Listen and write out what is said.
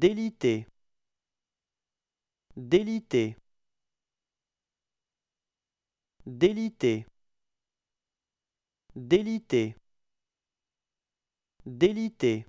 délité délité délité délité délité